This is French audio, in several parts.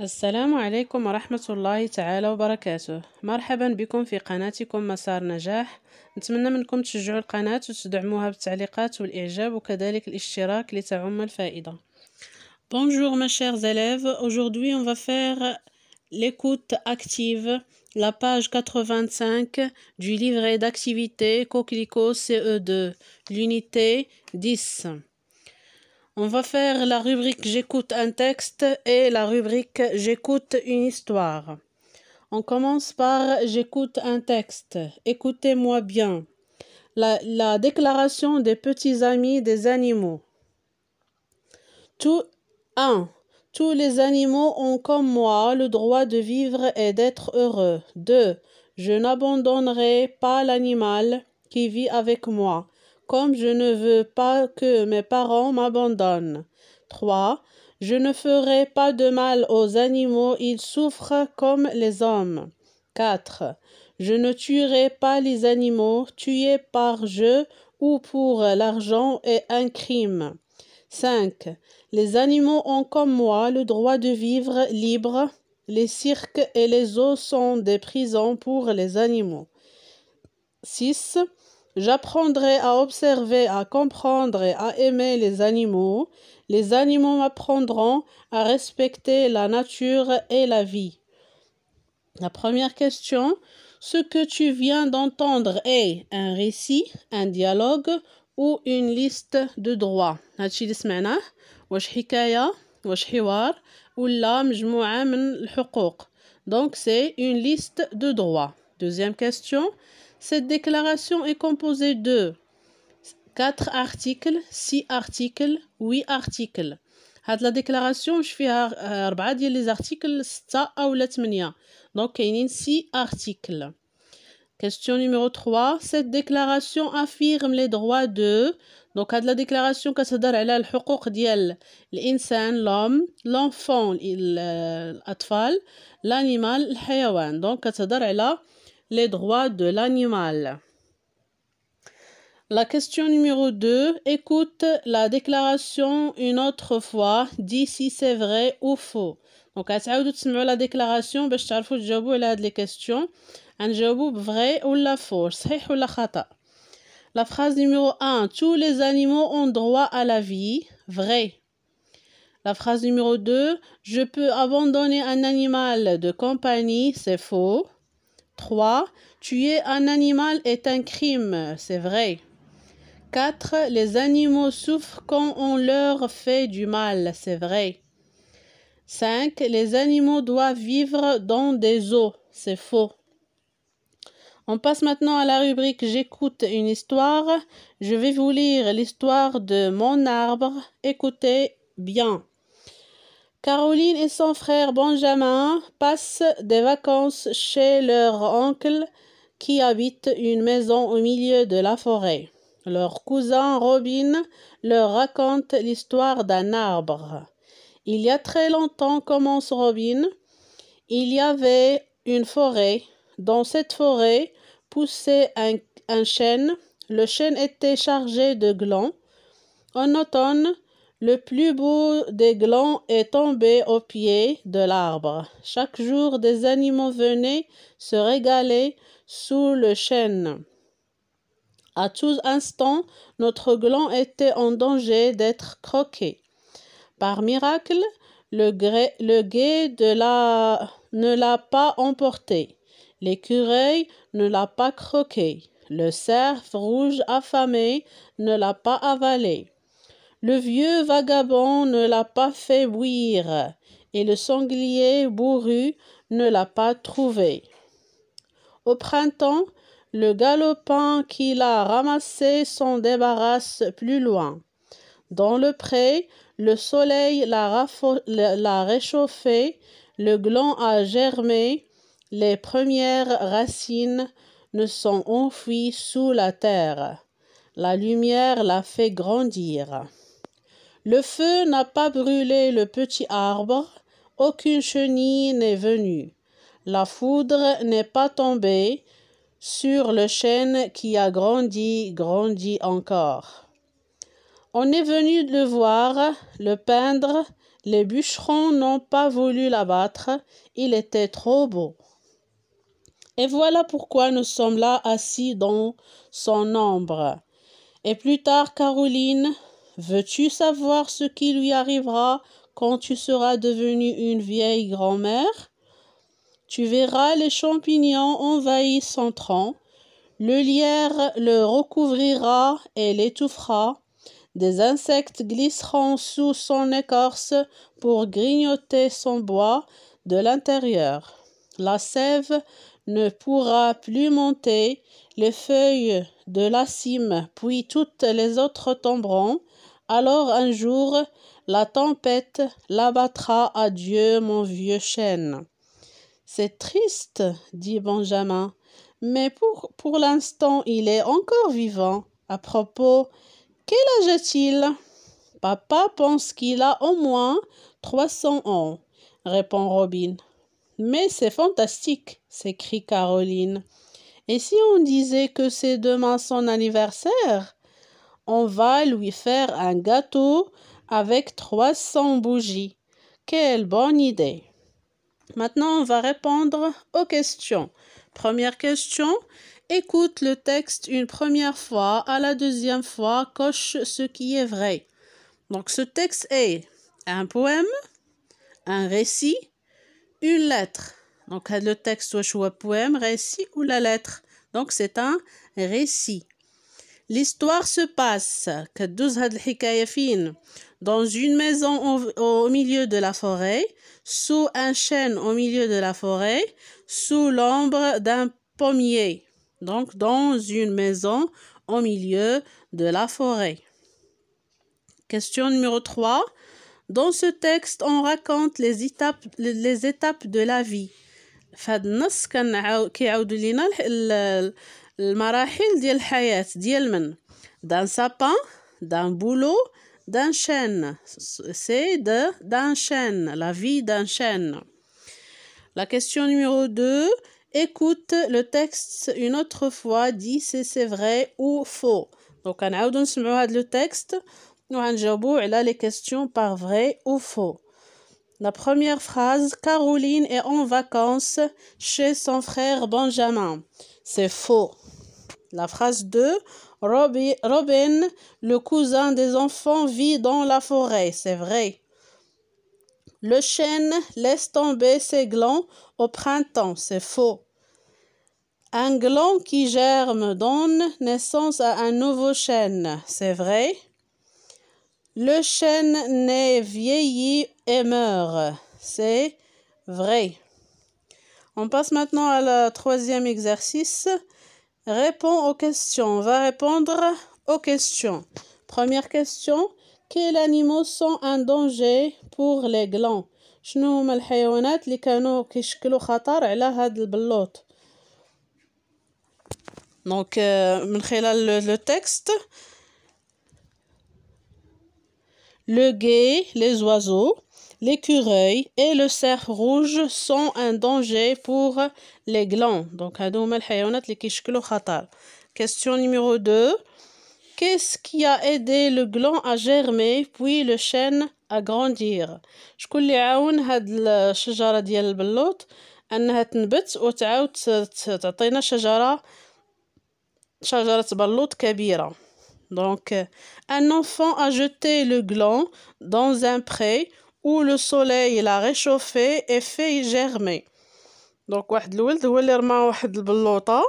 السلام عليكم ورحمة الله تعالى وبركاته مرحبا بكم في قناتكم مسار نجاح نتمنى منكم تشجعوا القناة وتدعموها بالتعليقات والإعجاب وكذلك الاشتراك لتعم الفائدة Bonjour mes chers élèves, aujourd'hui on va faire l'écoute active, la page 85 du livret d'activité Coquelicot CE2, l'unité 10. On va faire la rubrique J'écoute un texte et la rubrique J'écoute une histoire. On commence par J'écoute un texte. Écoutez-moi bien. La, déclaration des petits amis des animaux. 1. Tous les animaux ont comme moi le droit de vivre et d'être heureux. 2. Je n'abandonnerai pas l'animal qui vit avec moi comme je ne veux pas que mes parents m'abandonnent. 3. Je ne ferai pas de mal aux animaux, ils souffrent comme les hommes. 4. Je ne tuerai pas les animaux, tués par jeu ou pour l'argent est un crime. 5. Les animaux ont comme moi le droit de vivre libre. Les cirques et les eaux sont des prisons pour les animaux. 6. J'apprendrai à observer, à comprendre et à aimer les animaux. Les animaux m'apprendront à respecter la nature et la vie. La première question, ce que tu viens d'entendre est un récit, un dialogue ou une liste de droits. Donc c'est une liste de droits. Deuxième question, cette déclaration est composée de 4 articles, 6 articles, 8 articles. هاد la déclaration, je fais ربعه ديال لي 6 8 6 articles. Question numéro 3. Cette déclaration affirme les droits de... Donc, cette la déclaration كتهضر على الحقوق ديال الإنسان, l'homme, l'enfant, l'atfal, euh, l'animal, الحيوان. Donc, كتهضر على les droits de l'animal. La question numéro 2. Écoute la déclaration une autre fois. Dis si c'est vrai ou faux. Donc, la déclaration vous ben, répondre La phrase numéro 1 Tous les animaux ont droit à la vie. Vrai. La phrase numéro 2 Je peux abandonner un animal de compagnie. C'est faux. 3. Tuer un animal est un crime, c'est vrai. 4. Les animaux souffrent quand on leur fait du mal, c'est vrai. 5. Les animaux doivent vivre dans des eaux, c'est faux. On passe maintenant à la rubrique J'écoute une histoire. Je vais vous lire l'histoire de mon arbre. Écoutez bien. Caroline et son frère Benjamin passent des vacances chez leur oncle qui habite une maison au milieu de la forêt. Leur cousin Robin leur raconte l'histoire d'un arbre. Il y a très longtemps, commence Robin, il y avait une forêt. Dans cette forêt poussait un, chêne. Le chêne était chargé de glands. En automne, le plus beau des glands est tombé au pied de l'arbre. Chaque jour, des animaux venaient se régaler sous le chêne. À tout instant, notre gland était en danger d'être croqué. Par miracle, le, guet de la, ne l'a pas emporté. L'écureuil ne l'a pas croqué. Le cerf rouge affamé ne l'a pas avalé le vieux vagabond ne l'a pas fait bouillir, et le sanglier bourru ne l'a pas trouvé. Au printemps, le galopin qui l'a ramassé s'en débarrasse plus loin. Dans le pré, le soleil l'a réchauffé, le gland a germé, les premières racines ne sont enfouies sous la terre. La lumière l'a fait grandir. Le feu n'a pas brûlé le petit arbre, aucune chenille n'est venue. La foudre n'est pas tombée sur le chêne qui a grandi, grandi encore. On est venu le voir, le peindre, les bûcherons n'ont pas voulu l'abattre, il était trop beau. Et voilà pourquoi nous sommes là assis dans son ombre. Et plus tard, Caroline, Veux-tu savoir ce qui lui arrivera quand tu seras devenue une vieille grand-mère Tu verras les champignons envahir son tronc, le lierre le recouvrira et l'étouffera, des insectes glisseront sous son écorce pour grignoter son bois de l'intérieur. La sève ne pourra plus monter, les feuilles de la cime puis toutes les autres tomberont, alors un jour la tempête l'abattra adieu mon vieux chêne c'est triste dit benjamin mais pour, l'instant il est encore vivant à propos quel âge a-t-il papa pense qu'il a au moins trois cents ans répond robin mais c'est fantastique s'écrie caroline et si on disait que c'est demain son anniversaire on va lui faire un gâteau avec 300 bougies. Quelle bonne idée Maintenant, on va répondre aux questions. Première question, écoute le texte une première fois, à la deuxième fois, coche ce qui est vrai. Donc ce texte est un poème, un récit, une lettre. Donc le texte, soit poème, récit ou la lettre. Donc c'est un récit. L'histoire se passe dans une maison au, milieu de la forêt, sous un chêne au milieu de la forêt, sous l'ombre d'un pommier. Donc dans une maison au milieu de la forêt. Question numéro 3. Dans ce texte, on raconte les étapes, les étapes de la vie. Le ديال d'un ديال من دان d'un boulot, بولو chaîne, c'est de دان chaîne, la vie d'un chêne la question numéro 2 écoute le texte une autre fois Dit si c'est vrai ou faux donc on me هذا le texte nous allons les questions par vrai ou faux la première phrase, Caroline est en vacances chez son frère Benjamin. C'est faux. La phrase 2, Robin, le cousin des enfants, vit dans la forêt. C'est vrai. Le chêne laisse tomber ses glands au printemps. C'est faux. Un gland qui germe donne naissance à un nouveau chêne. C'est vrai. Le chêne naît, vieillit et meurt. C'est vrai. On passe maintenant à la troisième exercice. Réponds aux questions. On va répondre aux questions. Première question. Quels animaux sont un danger pour les glands شنو هما Le guet, les oiseaux, l'écureuil et le cerf rouge sont un danger pour les glands. Donc, هادو هما الحيوانات اللي كيشكلوا خطر. Question numéro 2. Qu'est-ce qui a aidé le gland à germer puis le chêne à grandir شكون اللي عاون هاد الشجره ديال البلوط انها تنبت وتعاود تعطينا شجره شجره بلوط كبيره Donc, un enfant a jeté le gland dans un pré où le soleil l'a réchauffé et fait germer. دونك واحد الولد هو اللي رمى واحد البلوطه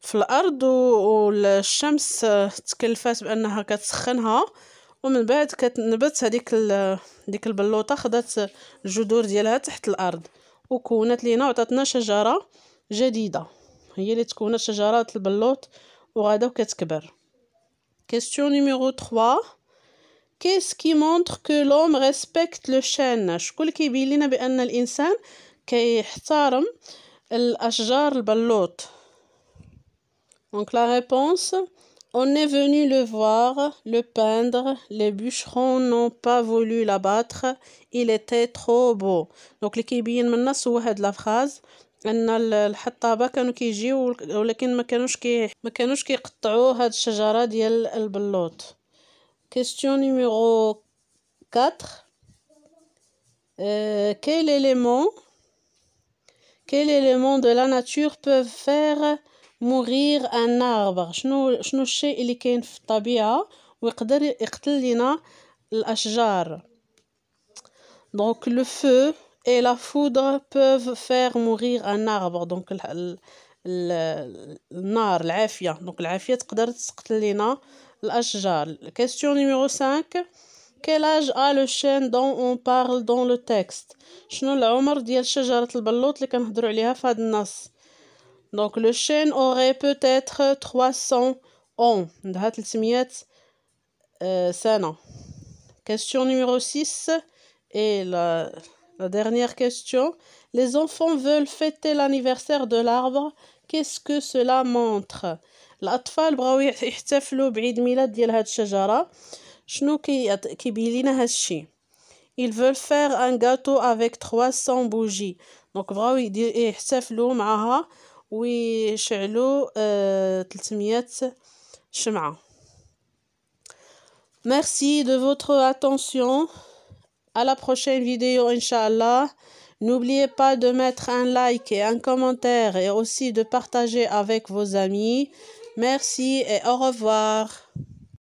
في الارض والشمس تكلفات بانها كتسخنها ومن بعد كتنبت هذيك ديك البلوطه خدات الجذور ديالها تحت الارض وكونت لينا وعطاتنا شجره جديده هي اللي تكون شجرات البلوط وغادا كتكبر Question numéro 3. Qu'est-ce qui montre que l'homme respecte le chêne Donc la réponse on est venu le voir, le peindre, les bûcherons n'ont pas voulu l'abattre, il était trop beau. Donc, maintenant, de la phrase, ان الحطابه كانوا كيجيو ولكن ما كانوش كي ما كانوش كيقطعوا هاد الشجره ديال البلوط كيستيون نيميرو 4 euh, كيل اليمون كيل اليمون دو لا nature peut faire mourir شنو شنو الشيء اللي كاين في الطبيعه ويقدر يقتل لنا الاشجار دونك لو فو et la foudre peuvent faire mourir un arbre donc le النار العافية دونك العافية تقدر تقتل لينا الأشجار question numéro 5 quel âge a le chêne dont on parle dans le texte شنو العمر ديال شجره البلوط اللي كنهضروا عليها في هذا النص donc le chêne aurait peut-être 300 ans عندها 300 سنه question numéro 6 et la la dernière question. Les enfants veulent fêter l'anniversaire de l'arbre. Qu'est-ce que cela montre الأطفال بغاو يحتفلوا بعيد ميلاد ديال هاد الشجرة شنو كي كيبين هادشي ils veulent faire un gâteau avec 300 bougies Donc بغاو يحتفلوا معاها ويشعلوا euh, 300 شمعة Merci de votre attention à la prochaine vidéo, Inch'Allah. N'oubliez pas de mettre un like et un commentaire et aussi de partager avec vos amis. Merci et au revoir.